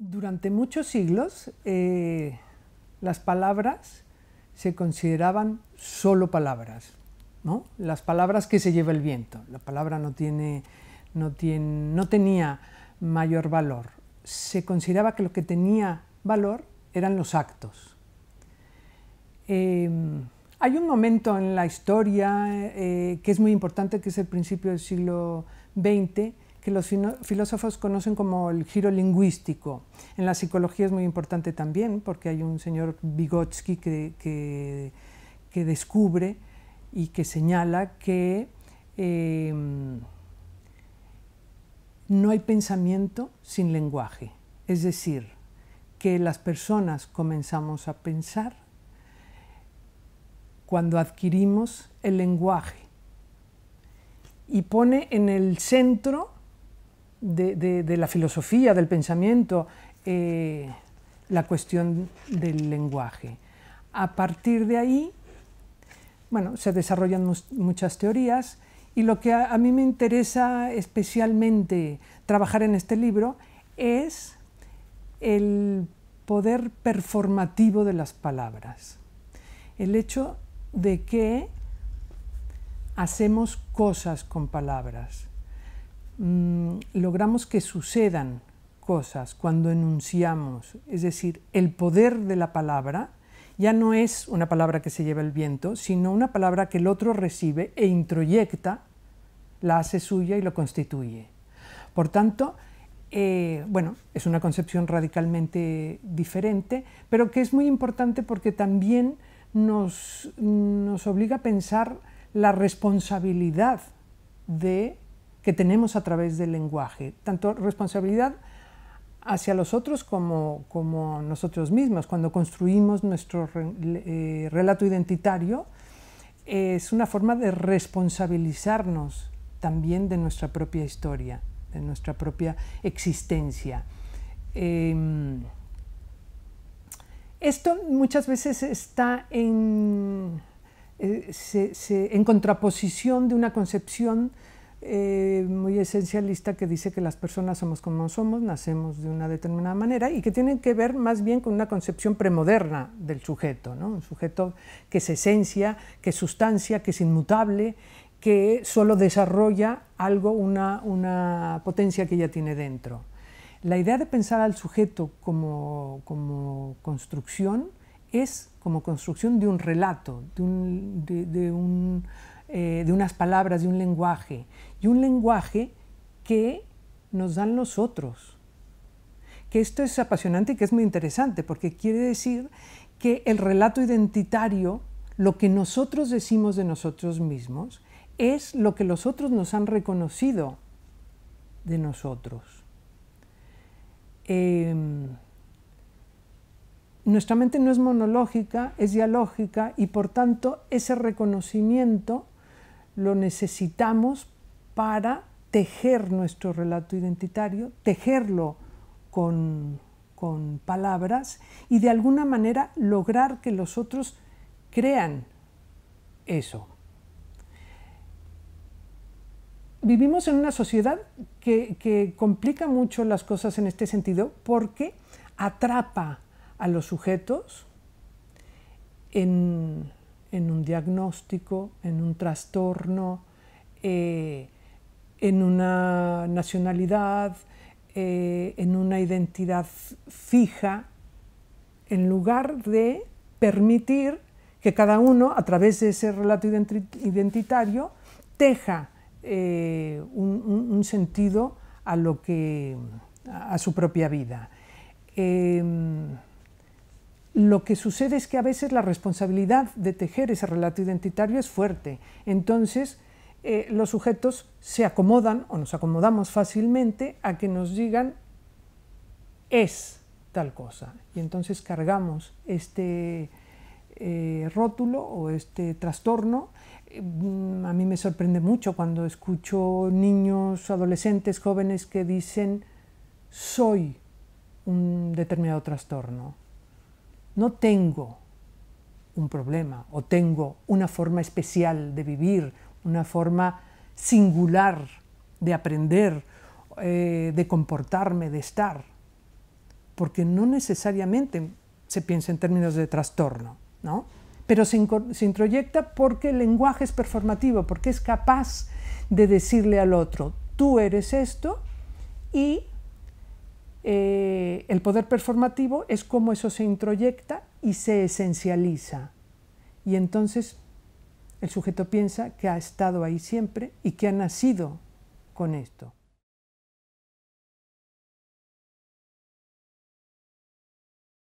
Durante muchos siglos, eh, las palabras se consideraban solo palabras, ¿no? Las palabras que se lleva el viento. La palabra no, tenía mayor valor. Se consideraba que lo que tenía valor eran los actos. Em, hay un momento en la historia eh, que es muy importante, que es el principio del siglo XX, que los filósofos conocen como el giro lingüístico. En la psicología es muy importante también, porque hay un señor Vygotsky que, descubre y que señala que eh, no hay pensamiento sin lenguaje. Es decir, que las personas comenzamos a pensar cuando adquirimos el lenguaje y pone en el centro de, la filosofía, del pensamiento, eh, la cuestión del lenguaje. A partir de ahí, bueno, se desarrollan muchas teorías y lo que a mí me interesa especialmente trabajar en este libro es el poder performativo de las palabras. El hecho de que hacemos cosas con palabras. Mm, logramos que sucedan cosas cuando enunciamos, es decir, el poder de la palabra ya no es una palabra que se lleva el viento, sino una palabra que el otro recibe e introyecta, la hace suya y lo constituye. Por tanto, eh, bueno, es una concepción radicalmente diferente, pero que es muy importante porque también nos, nos obliga a pensar la responsabilidad de que tenemos a través del lenguaje, tanto responsabilidad hacia los otros como, nosotros mismos. Cuando construimos nuestro eh, relato identitario, es una forma de responsabilizarnos también de nuestra propia historia, de nuestra propia existencia. Em, esto muchas veces está en, eh, en contraposición de una concepción eh, muy esencialista que dice que las personas somos como somos, nacemos de una determinada manera y que tienen que ver más bien con una concepción premoderna del sujeto, un sujeto que es esencia, que es sustancia, que es inmutable, que solo desarrolla algo, una, una potencia que ya tiene dentro. La idea de pensar al sujeto como, construcción es como construcción de un relato, de un eh, de unas palabras, de un lenguaje, y un lenguaje que nos dan los otros. Que esto es apasionante y que es muy interesante, porque quiere decir que el relato identitario, lo que nosotros decimos de nosotros mismos, es lo que los otros nos han reconocido de nosotros. Em, nuestra mente no es monológica, es dialógica y por tanto ese reconocimiento lo necesitamos para tejer nuestro relato identitario, tejerlo con, palabras y de alguna manera lograr que los otros crean eso. Vivimos en una sociedad que, complica mucho las cosas en este sentido porque atrapa a los sujetos en, en un diagnóstico, en un trastorno, eh, en una nacionalidad, eh, en una identidad fija, en lugar de permitir que cada uno, a través de ese relato identitario, teja eh, un, sentido a, lo que, a su propia vida. Em, lo que sucede es que a veces la responsabilidad de tejer ese relato identitario es fuerte. Entonces, eh, los sujetos se acomodan o nos acomodamos fácilmente a que nos digan es tal cosa. Y entonces cargamos este eh, rótulo o este trastorno. Mm, a mí me sorprende mucho cuando escucho niños, adolescentes, jóvenes que dicen soy un determinado trastorno no tengo un problema o tengo una forma especial de vivir, una forma singular de aprender, eh, de comportarme, de estar, porque no necesariamente se piensa en términos de trastorno, ¿no? pero se, se introyecta porque el lenguaje es performativo, porque es capaz de decirle al otro, tú eres esto y eh, el poder performativo es cómo eso se introyecta y se esencializa. Y entonces el sujeto piensa que ha estado ahí siempre y que ha nacido con esto.